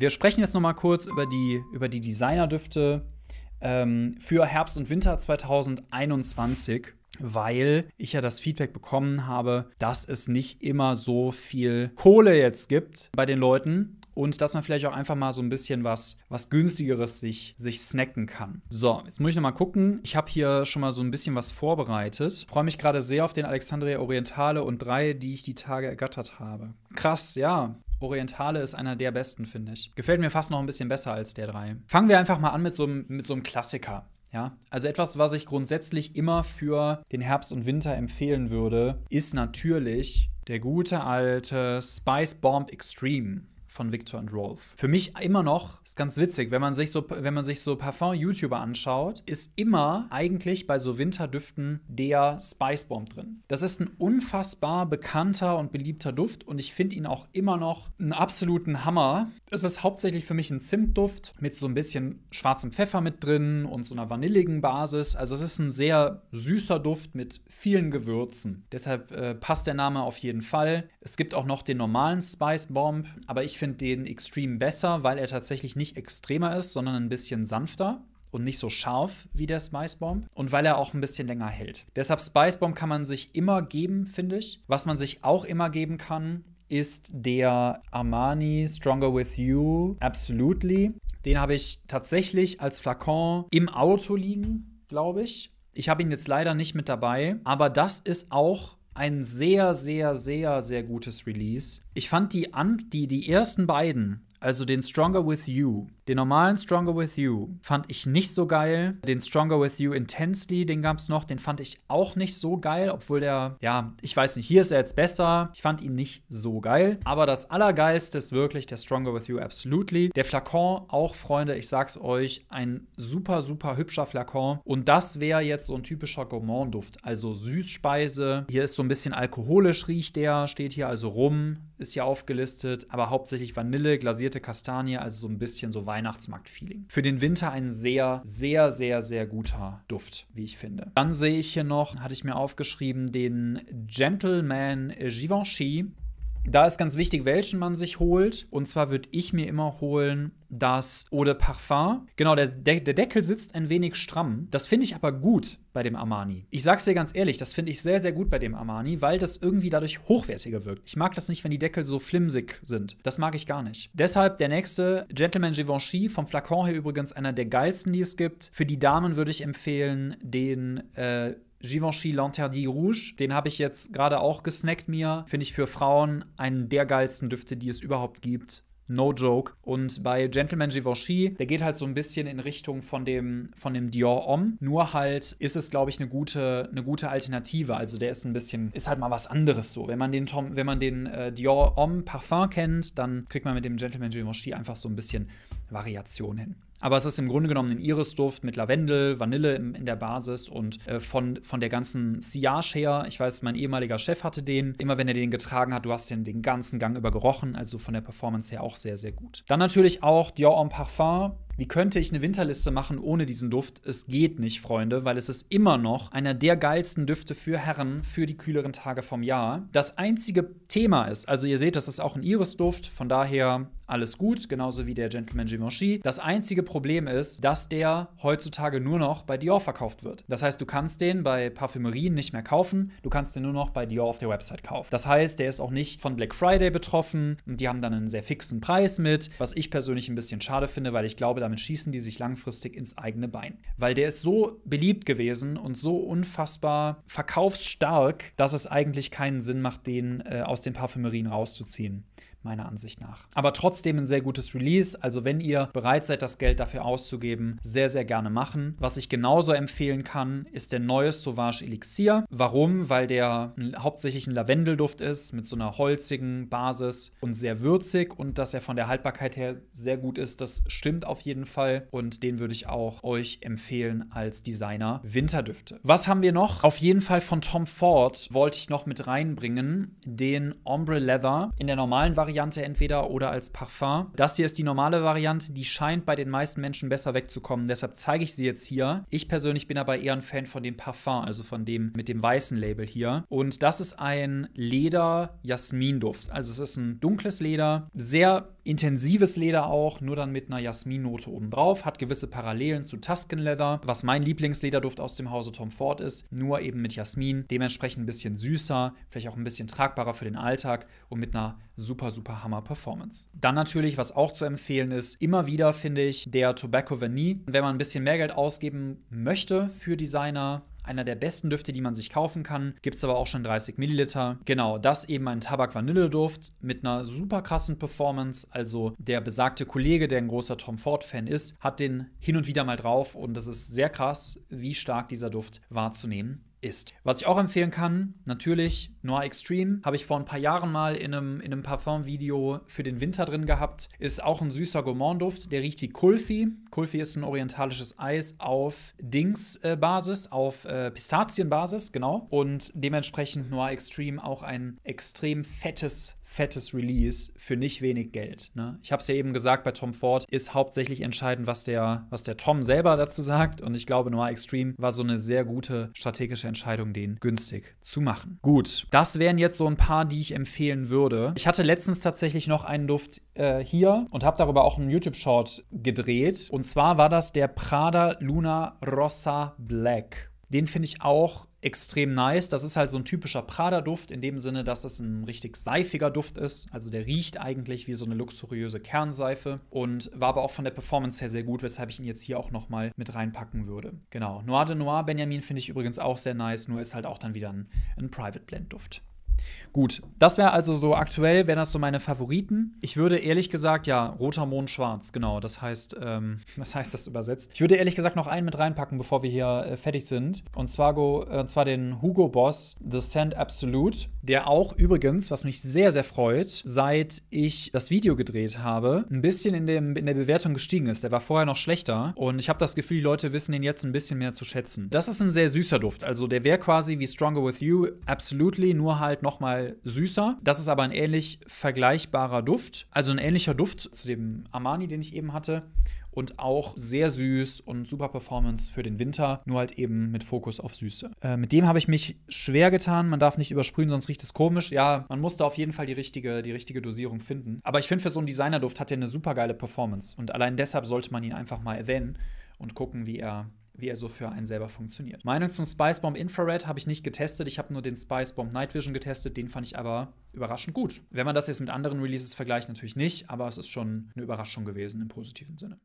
Wir sprechen jetzt noch mal kurz über die, über die Designerdüfte ähm, für Herbst und Winter 2021 weil ich ja das Feedback bekommen habe, dass es nicht immer so viel Kohle jetzt gibt bei den Leuten und dass man vielleicht auch einfach mal so ein bisschen was, was günstigeres sich, sich snacken kann. So, jetzt muss ich nochmal gucken. Ich habe hier schon mal so ein bisschen was vorbereitet. Freue mich gerade sehr auf den Alexandria Orientale und drei, die ich die Tage ergattert habe. Krass, ja. Orientale ist einer der besten, finde ich. Gefällt mir fast noch ein bisschen besser als der drei. Fangen wir einfach mal an mit so einem, mit so einem Klassiker. Ja, also etwas, was ich grundsätzlich immer für den Herbst und Winter empfehlen würde, ist natürlich der gute alte Spice Bomb Extreme von Victor und Rolf. Für mich immer noch ist ganz witzig, wenn man sich so, wenn man sich so Parfum-YouTuber anschaut, ist immer eigentlich bei so Winterdüften der Spice Bomb drin. Das ist ein unfassbar bekannter und beliebter Duft und ich finde ihn auch immer noch einen absoluten Hammer. Es ist hauptsächlich für mich ein Zimtduft mit so ein bisschen schwarzem Pfeffer mit drin und so einer vanilligen Basis. Also es ist ein sehr süßer Duft mit vielen Gewürzen. Deshalb äh, passt der Name auf jeden Fall. Es gibt auch noch den normalen Spice Bomb, aber ich finde den Extreme besser, weil er tatsächlich nicht extremer ist, sondern ein bisschen sanfter und nicht so scharf wie der Spice Bomb und weil er auch ein bisschen länger hält. Deshalb Spice Bomb kann man sich immer geben, finde ich. Was man sich auch immer geben kann, ist der Armani Stronger With You Absolutely. Den habe ich tatsächlich als Flakon im Auto liegen, glaube ich. Ich habe ihn jetzt leider nicht mit dabei, aber das ist auch ein sehr, sehr, sehr, sehr gutes Release. Ich fand die, an die, die ersten beiden also den Stronger With You. Den normalen Stronger With You fand ich nicht so geil. Den Stronger With You Intensely, den gab es noch, den fand ich auch nicht so geil, obwohl der, ja, ich weiß nicht, hier ist er jetzt besser. Ich fand ihn nicht so geil. Aber das Allergeilste ist wirklich der Stronger With You Absolutely. Der Flakon, auch Freunde, ich sag's euch, ein super, super hübscher Flakon. Und das wäre jetzt so ein typischer Gourmand-Duft, also Süßspeise. Hier ist so ein bisschen alkoholisch, riecht der, steht hier also rum, ist hier aufgelistet, aber hauptsächlich Vanille, glasiert frittierte Kastanie, also so ein bisschen so Weihnachtsmarkt-Feeling. Für den Winter ein sehr, sehr, sehr, sehr guter Duft, wie ich finde. Dann sehe ich hier noch, hatte ich mir aufgeschrieben, den Gentleman Givenchy da ist ganz wichtig, welchen man sich holt. Und zwar würde ich mir immer holen das Eau de Parfum. Genau, der, De der Deckel sitzt ein wenig stramm. Das finde ich aber gut bei dem Armani. Ich sag's dir ganz ehrlich, das finde ich sehr, sehr gut bei dem Armani, weil das irgendwie dadurch hochwertiger wirkt. Ich mag das nicht, wenn die Deckel so flimsig sind. Das mag ich gar nicht. Deshalb der nächste Gentleman Givenchy, vom Flakon her übrigens einer der geilsten, die es gibt. Für die Damen würde ich empfehlen den äh, Givenchy L'Interdit Rouge. Den habe ich jetzt gerade auch gesnackt mir. Finde ich für Frauen einen der geilsten Düfte, die es überhaupt gibt. No joke. Und bei Gentleman Givenchy, der geht halt so ein bisschen in Richtung von dem, von dem Dior Homme. Nur halt ist es, glaube ich, eine gute, eine gute Alternative. Also der ist ein bisschen, ist halt mal was anderes so. Wenn man den Tom, wenn man den äh, Dior Homme Parfum kennt, dann kriegt man mit dem Gentleman Givenchy einfach so ein bisschen Variation hin. Aber es ist im Grunde genommen ein Irisduft mit Lavendel, Vanille in der Basis und äh, von, von der ganzen Sillage her. Ich weiß, mein ehemaliger Chef hatte den. Immer wenn er den getragen hat, du hast den den ganzen Gang über gerochen. Also von der Performance her auch sehr, sehr gut. Dann natürlich auch Dior en Parfum. Wie könnte ich eine Winterliste machen ohne diesen Duft? Es geht nicht, Freunde, weil es ist immer noch einer der geilsten Düfte für Herren für die kühleren Tage vom Jahr. Das einzige Thema ist, also ihr seht, das ist auch ein Iris-Duft, von daher alles gut, genauso wie der Gentleman Givenchy. Das einzige Problem ist, dass der heutzutage nur noch bei Dior verkauft wird. Das heißt, du kannst den bei Parfümerien nicht mehr kaufen, du kannst den nur noch bei Dior auf der Website kaufen. Das heißt, der ist auch nicht von Black Friday betroffen und die haben dann einen sehr fixen Preis mit, was ich persönlich ein bisschen schade finde, weil ich glaube, da damit schießen die sich langfristig ins eigene Bein. Weil der ist so beliebt gewesen und so unfassbar verkaufsstark, dass es eigentlich keinen Sinn macht, den äh, aus den Parfümerien rauszuziehen meiner Ansicht nach. Aber trotzdem ein sehr gutes Release. Also wenn ihr bereit seid, das Geld dafür auszugeben, sehr, sehr gerne machen. Was ich genauso empfehlen kann, ist der neue Sauvage Elixir. Warum? Weil der hauptsächlich ein Lavendelduft ist, mit so einer holzigen Basis und sehr würzig und dass er von der Haltbarkeit her sehr gut ist, das stimmt auf jeden Fall. Und den würde ich auch euch empfehlen als Designer Winterdüfte. Was haben wir noch? Auf jeden Fall von Tom Ford wollte ich noch mit reinbringen, den Ombre Leather. In der normalen Variante Variante entweder oder als Parfum. Das hier ist die normale Variante, die scheint bei den meisten Menschen besser wegzukommen. Deshalb zeige ich sie jetzt hier. Ich persönlich bin aber eher ein Fan von dem Parfum, also von dem mit dem weißen Label hier. Und das ist ein Leder-Jasminduft. Also es ist ein dunkles Leder, sehr intensives Leder auch, nur dann mit einer Jasminnote obendrauf, hat gewisse Parallelen zu Tuscan Leather, was mein Lieblingslederduft aus dem Hause Tom Ford ist, nur eben mit Jasmin, dementsprechend ein bisschen süßer, vielleicht auch ein bisschen tragbarer für den Alltag und mit einer super, super Hammer Performance. Dann natürlich, was auch zu empfehlen ist, immer wieder finde ich der Tobacco Vanille. Wenn man ein bisschen mehr Geld ausgeben möchte für Designer, einer der besten Düfte, die man sich kaufen kann. Gibt es aber auch schon 30 Milliliter. Genau, das eben ein Tabak-Vanille-Duft mit einer super krassen Performance. Also der besagte Kollege, der ein großer Tom Ford-Fan ist, hat den hin und wieder mal drauf und das ist sehr krass, wie stark dieser Duft wahrzunehmen ist. Was ich auch empfehlen kann, natürlich Noir Extreme, habe ich vor ein paar Jahren mal in einem, in einem Parfum-Video für den Winter drin gehabt. Ist auch ein süßer Gourmand-Duft, der riecht wie Kulfi. Kulfi ist ein orientalisches Eis auf Dings-Basis, auf äh, Pistazien-Basis, genau. Und dementsprechend Noir Extreme auch ein extrem fettes fettes Release für nicht wenig Geld. Ne? Ich habe es ja eben gesagt, bei Tom Ford ist hauptsächlich entscheidend, was der, was der Tom selber dazu sagt. Und ich glaube, Noir Extreme war so eine sehr gute strategische Entscheidung, den günstig zu machen. Gut, das wären jetzt so ein paar, die ich empfehlen würde. Ich hatte letztens tatsächlich noch einen Duft äh, hier und habe darüber auch einen YouTube-Short gedreht. Und zwar war das der Prada Luna Rossa Black. Den finde ich auch extrem nice. Das ist halt so ein typischer Prada-Duft, in dem Sinne, dass es ein richtig seifiger Duft ist. Also der riecht eigentlich wie so eine luxuriöse Kernseife und war aber auch von der Performance her sehr gut, weshalb ich ihn jetzt hier auch nochmal mit reinpacken würde. Genau. Noir de Noir Benjamin finde ich übrigens auch sehr nice, nur ist halt auch dann wieder ein, ein Private Blend-Duft. Gut, das wäre also so aktuell, wären das so meine Favoriten. Ich würde ehrlich gesagt, ja, roter Mond schwarz, genau, das heißt, ähm, das heißt das übersetzt. Ich würde ehrlich gesagt noch einen mit reinpacken, bevor wir hier äh, fertig sind. Und zwar, go, äh, und zwar den Hugo Boss The Sand Absolute, der auch übrigens, was mich sehr, sehr freut, seit ich das Video gedreht habe, ein bisschen in, dem, in der Bewertung gestiegen ist. Der war vorher noch schlechter und ich habe das Gefühl, die Leute wissen den jetzt ein bisschen mehr zu schätzen. Das ist ein sehr süßer Duft, also der wäre quasi wie Stronger With You, absolutely, nur halt noch nochmal süßer. Das ist aber ein ähnlich vergleichbarer Duft. Also ein ähnlicher Duft zu dem Armani, den ich eben hatte. Und auch sehr süß und super Performance für den Winter, nur halt eben mit Fokus auf Süße. Äh, mit dem habe ich mich schwer getan. Man darf nicht übersprühen, sonst riecht es komisch. Ja, man musste auf jeden Fall die richtige, die richtige Dosierung finden. Aber ich finde, für so einen Designerduft hat er eine super geile Performance. Und allein deshalb sollte man ihn einfach mal erwähnen und gucken, wie er wie er so für einen selber funktioniert. Meinung zum Spice Bomb Infrared habe ich nicht getestet. Ich habe nur den Spice Bomb Night Vision getestet. Den fand ich aber überraschend gut. Wenn man das jetzt mit anderen Releases vergleicht, natürlich nicht, aber es ist schon eine Überraschung gewesen im positiven Sinne.